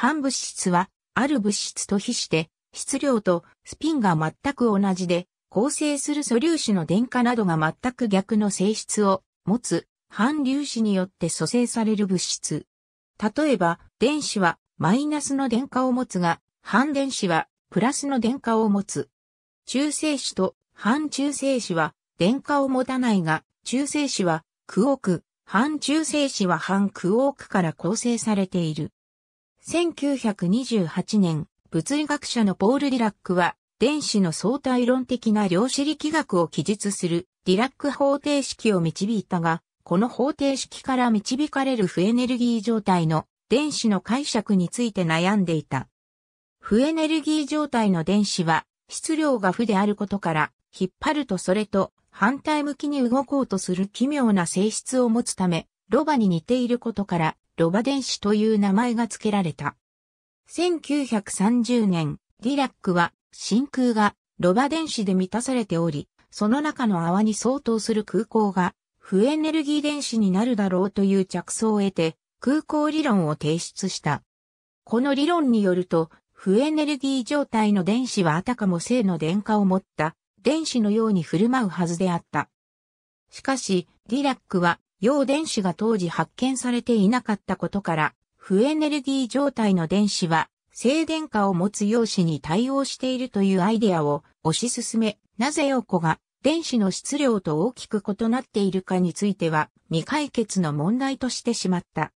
反物質は、ある物質と比して、質量とスピンが全く同じで、構成する素粒子の電荷などが全く逆の性質を持つ反粒子によって組成される物質。例えば、電子はマイナスの電荷を持つが、反電子はプラスの電荷を持つ。中性子と反中性子は電荷を持たないが、中性子はクオーク、反中性子は反クオークから構成されている。1928年、物理学者のポール・ディラックは、電子の相対論的な量子力学を記述するディラック方程式を導いたが、この方程式から導かれる負エネルギー状態の電子の解釈について悩んでいた。負エネルギー状態の電子は質量が負であることから引っ張るとそれと反対向きに動こうとする奇妙な性質を持つためロバに似ていることからロバ電子という名前が付けられた。1930年、ディラックは真空がロバ電子で満たされており、その中の泡に相当する空港が負エネルギー電子になるだろうという着想を得て空港理論を提出した。この理論によると、負エネルギー状態の電子はあたかも正の電荷を持った電子のように振る舞うはずであった。しかし、ディラックは陽電子が当時発見されていなかったことから、負エネルギー状態の電子は、静電荷を持つ陽子に対応しているというアイデアを推し進め、なぜ陽子が電子の質量と大きく異なっているかについては未解決の問題としてしまった。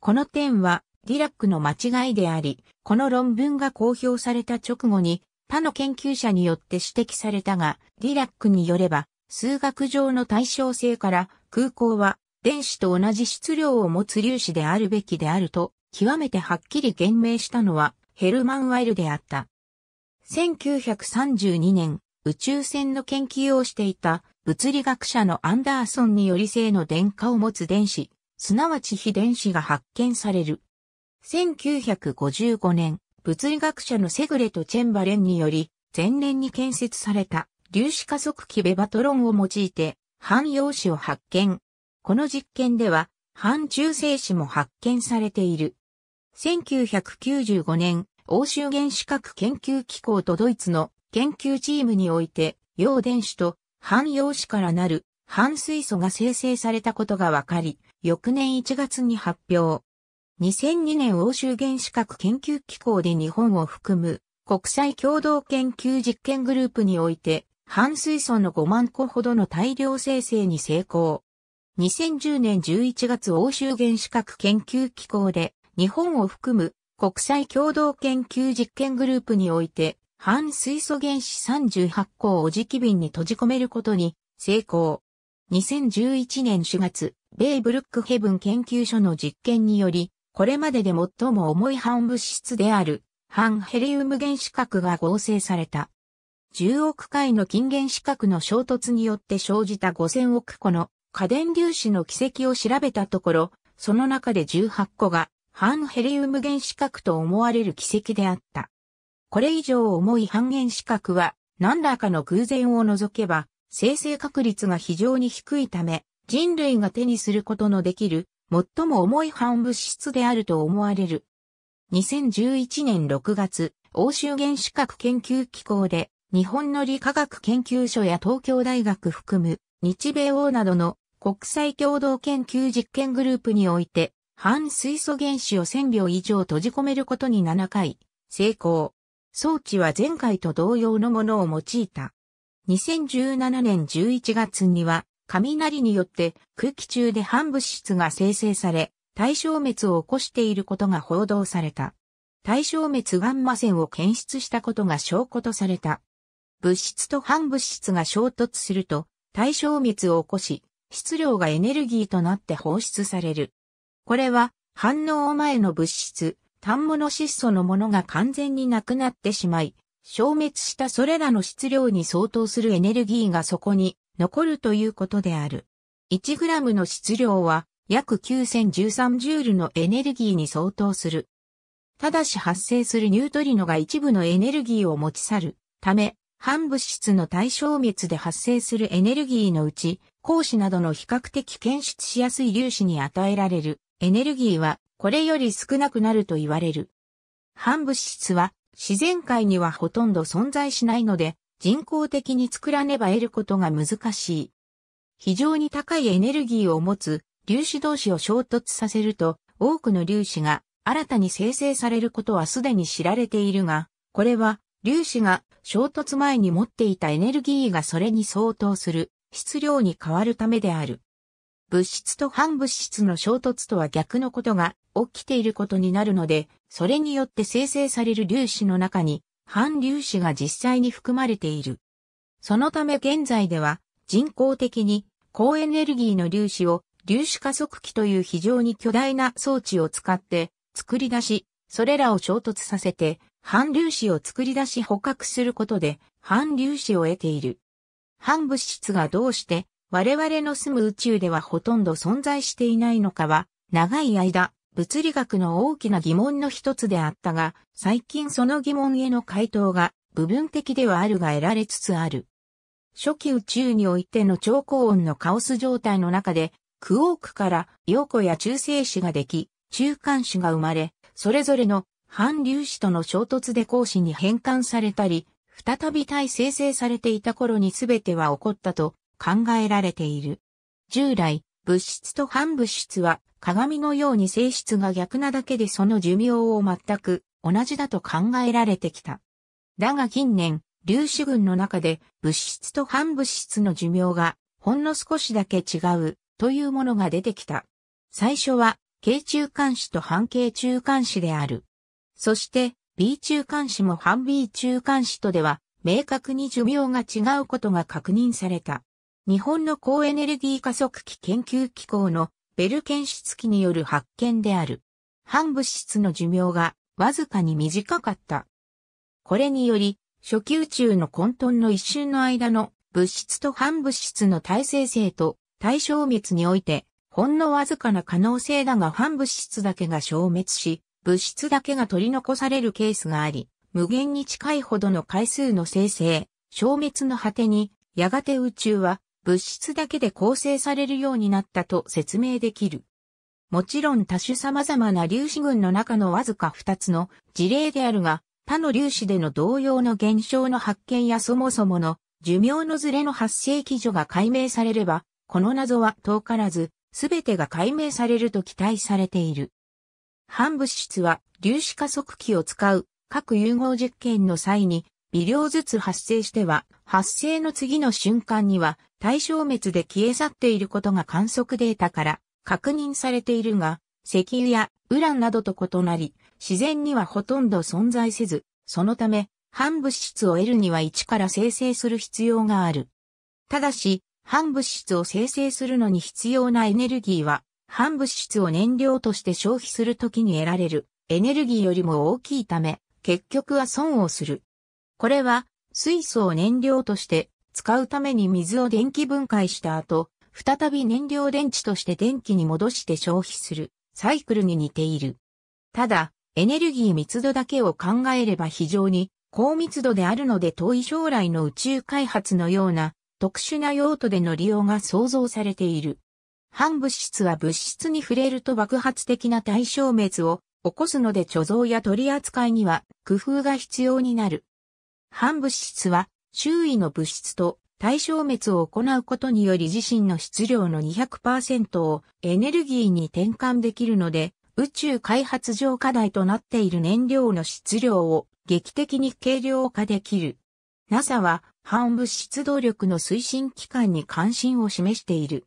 この点はディラックの間違いであり、この論文が公表された直後に他の研究者によって指摘されたが、ディラックによれば数学上の対称性から空港は電子と同じ質量を持つ粒子であるべきであると、極めてはっきり言明したのはヘルマン・ワイルであった。1932年、宇宙船の研究をしていた物理学者のアンダーソンにより性の電荷を持つ電子、すなわち非電子が発見される。1955年、物理学者のセグレとチェンバレンにより、前年に建設された粒子加速器ベバトロンを用いて、反陽子を発見。この実験では、反中性子も発見されている。1995年、欧州原子核研究機構とドイツの研究チームにおいて、陽電子と反陽子からなる反水素が生成されたことが分かり、翌年1月に発表。2002年欧州原子核研究機構で日本を含む国際共同研究実験グループにおいて半水素の5万個ほどの大量生成に成功。2010年11月欧州原子核研究機構で日本を含む国際共同研究実験グループにおいて反水素原子38個をおじき瓶に閉じ込めることに成功。2011年4月、米ブルックヘブン研究所の実験により、これまでで最も重い反物質である、反ヘリウム原子核が合成された。10億回の近現資格の衝突によって生じた5000億個の家電粒子の軌跡を調べたところ、その中で18個が半ヘリウム原子核と思われる軌跡であった。これ以上重い半原子核は何らかの偶然を除けば生成確率が非常に低いため人類が手にすることのできる最も重い半物質であると思われる。2011年6月、欧州原子核研究機構で日本の理化学研究所や東京大学含む日米欧などの国際共同研究実験グループにおいて、反水素原子を1000秒以上閉じ込めることに7回、成功。装置は前回と同様のものを用いた。2017年11月には、雷によって空気中で反物質が生成され、対消滅を起こしていることが報道された。対消滅ガンマ線を検出したことが証拠とされた。物質と反物質が衝突すると、対消滅を起こし、質量がエネルギーとなって放出される。これは、反応前の物質、単物質素のものが完全になくなってしまい、消滅したそれらの質量に相当するエネルギーがそこに残るということである。1g の質量は約9013ジュールのエネルギーに相当する。ただし発生するニュートリノが一部のエネルギーを持ち去るため、反物質の対消滅で発生するエネルギーのうち、光子などの比較的検出しやすい粒子に与えられるエネルギーはこれより少なくなると言われる。反物質は自然界にはほとんど存在しないので人工的に作らねば得ることが難しい。非常に高いエネルギーを持つ粒子同士を衝突させると多くの粒子が新たに生成されることはすでに知られているが、これは粒子が衝突前に持っていたエネルギーがそれに相当する質量に変わるためである。物質と反物質の衝突とは逆のことが起きていることになるので、それによって生成される粒子の中に反粒子が実際に含まれている。そのため現在では人工的に高エネルギーの粒子を粒子加速器という非常に巨大な装置を使って作り出し、それらを衝突させて反粒子を作り出し捕獲することで反粒子を得ている。反物質がどうして我々の住む宇宙ではほとんど存在していないのかは長い間物理学の大きな疑問の一つであったが最近その疑問への回答が部分的ではあるが得られつつある。初期宇宙においての超高温のカオス状態の中でクオークから陽子や中性子ができ中間子が生まれそれぞれの反粒子との衝突で光子に変換されたり、再び体生成されていた頃に全ては起こったと考えられている。従来、物質と反物質は鏡のように性質が逆なだけでその寿命を全く同じだと考えられてきた。だが近年、粒子群の中で物質と反物質の寿命がほんの少しだけ違うというものが出てきた。最初は、形中間子と半形中間子である。そして、B 中間子も反 B 中間子とでは、明確に寿命が違うことが確認された。日本の高エネルギー加速器研究機構のベル検出器による発見である。反物質の寿命がわずかに短かった。これにより、初級中の混沌の一瞬の間の物質と反物質の耐性性と対消滅において、ほんのわずかな可能性だが反物質だけが消滅し、物質だけが取り残されるケースがあり、無限に近いほどの回数の生成、消滅の果てに、やがて宇宙は物質だけで構成されるようになったと説明できる。もちろん多種様々な粒子群の中のわずか2つの事例であるが、他の粒子での同様の現象の発見やそもそもの寿命のずれの発生基準が解明されれば、この謎は遠からず、すべてが解明されると期待されている。反物質は粒子加速器を使う各融合実験の際に微量ずつ発生しては、発生の次の瞬間には対消滅で消え去っていることが観測データから確認されているが、石油やウランなどと異なり、自然にはほとんど存在せず、そのため、反物質を得るには一から生成する必要がある。ただし、反物質を生成するのに必要なエネルギーは反物質を燃料として消費するときに得られるエネルギーよりも大きいため、結局は損をする。これは水素を燃料として使うために水を電気分解した後、再び燃料電池として電気に戻して消費するサイクルに似ている。ただ、エネルギー密度だけを考えれば非常に高密度であるので遠い将来の宇宙開発のような特殊な用途での利用が想像されている。反物質は物質に触れると爆発的な対象滅を起こすので貯蔵や取り扱いには工夫が必要になる。反物質は周囲の物質と対象滅を行うことにより自身の質量の200%をエネルギーに転換できるので宇宙開発上課題となっている燃料の質量を劇的に軽量化できる。NASA は反物質動力の推進機関に関心を示している。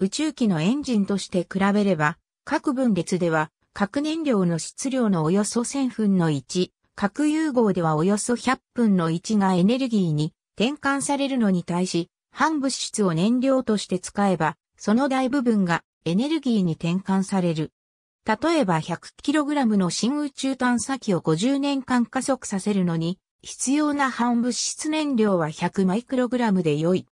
宇宙機のエンジンとして比べれば、各分裂では、核燃料の質量のおよそ1000分の1、核融合ではおよそ100分の1がエネルギーに転換されるのに対し、反物質を燃料として使えば、その大部分がエネルギーに転換される。例えば 100kg の新宇宙探査機を50年間加速させるのに、必要な反物質燃料は1 0 0ラムで良い。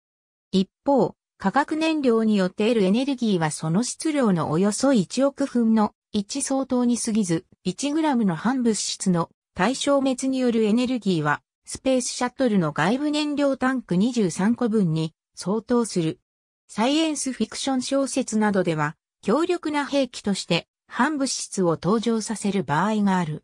一方、化学燃料によって得るエネルギーはその質量のおよそ1億分の1相当に過ぎず、1グラムの反物質の対消滅によるエネルギーは、スペースシャトルの外部燃料タンク23個分に相当する。サイエンスフィクション小説などでは、強力な兵器として反物質を登場させる場合がある。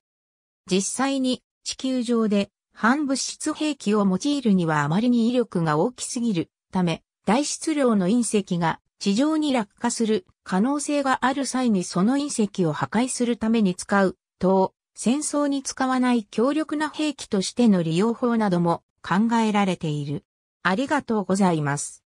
実際に地球上で反物質兵器を用いるにはあまりに威力が大きすぎるため、大質量の隕石が地上に落下する可能性がある際にその隕石を破壊するために使う、等、戦争に使わない強力な兵器としての利用法なども考えられている。ありがとうございます。